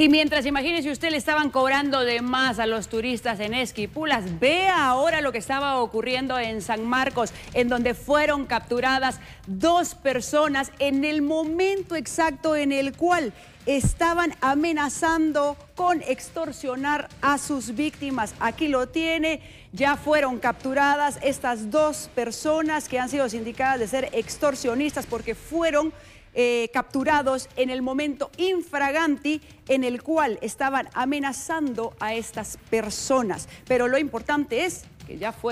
Y mientras, imagínese usted, le estaban cobrando de más a los turistas en Esquipulas. Vea ahora lo que estaba ocurriendo en San Marcos, en donde fueron capturadas dos personas en el momento exacto en el cual estaban amenazando con extorsionar a sus víctimas. Aquí lo tiene, ya fueron capturadas estas dos personas que han sido sindicadas de ser extorsionistas porque fueron eh, capturados en el momento infraganti en el cual estaban amenazando a estas personas. Pero lo importante es que ya fue.